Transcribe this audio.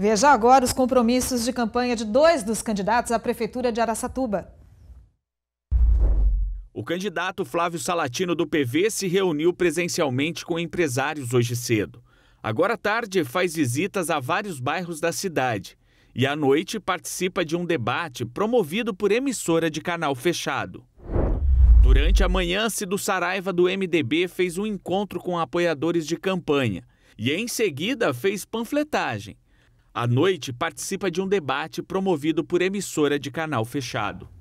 Veja agora os compromissos de campanha de dois dos candidatos à Prefeitura de Araçatuba. O candidato Flávio Salatino do PV se reuniu presencialmente com empresários hoje cedo. Agora à tarde faz visitas a vários bairros da cidade e à noite participa de um debate promovido por emissora de canal fechado. Durante a manhã, Cido Saraiva do MDB fez um encontro com apoiadores de campanha e em seguida fez panfletagem à noite, participa de um debate promovido por emissora de canal fechado.